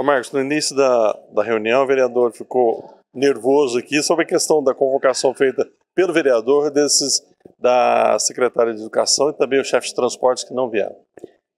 Ô Marcos, no início da, da reunião, o vereador ficou nervoso aqui sobre a questão da convocação feita pelo vereador desses da secretária de Educação e também o chefe de transportes que não vieram.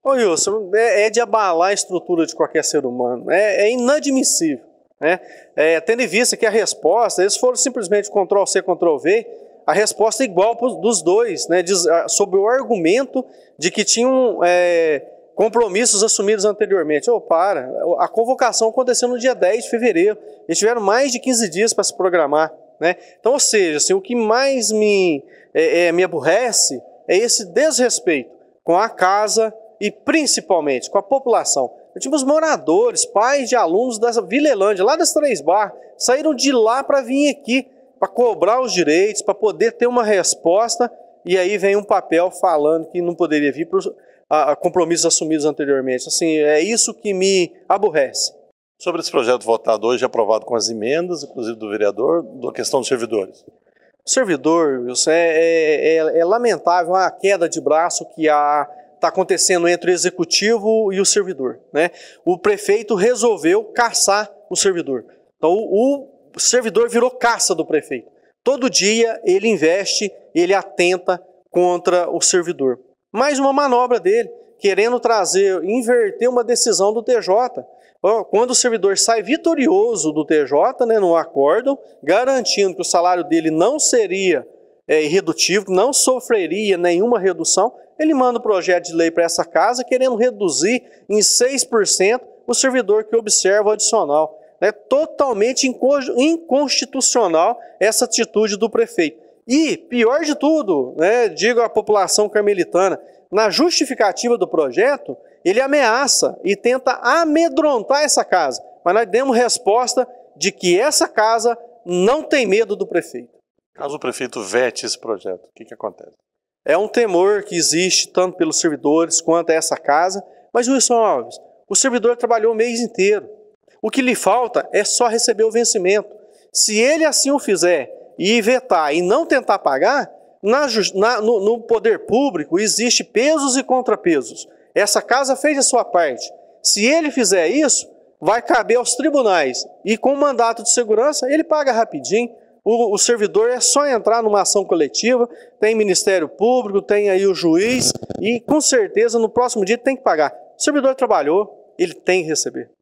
Ô Wilson, é, é, de abalar a estrutura de qualquer ser humano, é, é inadmissível. Né? É, tendo em vista que a resposta, eles foram simplesmente Ctrl-C, Ctrl-V, a resposta é igual dos dois, né? Ah, sobre o argumento de que tinham é, compromissos assumidos anteriormente. Ou oh, para, a convocação aconteceu no dia 10 de fevereiro, eles tiveram mais de 15 dias para se programar. Né? Então, ou seja, assim, o que mais me, é, é, me aborrece é esse desrespeito com a casa e principalmente com a população. Eu tive os moradores, pais de alunos da Vilelândia, lá das Três Bar, saíram de lá para vir aqui, para cobrar os direitos, para poder ter uma resposta, e aí vem um papel falando que não poderia vir para os a, a compromissos assumidos anteriormente. Assim, é isso que me aborrece. Sobre esse projeto votado hoje, aprovado com as emendas, inclusive do vereador, da questão dos servidores. servidor, é, é, é, é lamentável a queda de braço que há está acontecendo entre o executivo e o servidor. Né? O prefeito resolveu caçar o servidor. Então, o, servidor virou caça do prefeito. Todo dia ele investe, ele atenta contra o servidor. Mais uma manobra dele, querendo trazer, inverter uma decisão do TJ. Quando o servidor sai vitorioso do TJ, né, no acordo, garantindo que o salário dele não seria é, irredutível, não sofreria nenhuma redução, ele manda o um projeto de lei para essa casa querendo reduzir em 6% o servidor que observa o adicional. É totalmente inconstitucional essa atitude do prefeito. E, pior de tudo, né, digo à população carmelitana, na justificativa do projeto, ele ameaça e tenta amedrontar essa casa. Mas nós demos resposta de que essa casa não tem medo do prefeito. Caso o prefeito vete esse projeto, o que, que acontece? É um temor que existe tanto pelos servidores quanto essa casa. Mas, Wilson Alves, o servidor trabalhou o mês inteiro. O que lhe falta é só receber o vencimento. Se ele assim o fizer e vetar e não tentar pagar, na, na, no, no poder público existe pesos e contrapesos. Essa casa fez a sua parte. Se ele fizer isso, vai caber aos tribunais. E com mandato de segurança, ele paga rapidinho. O, o, servidor é só entrar numa ação coletiva, tem Ministério Público, tem aí o juiz, e com certeza no próximo dia tem que pagar. O servidor trabalhou, ele tem que receber.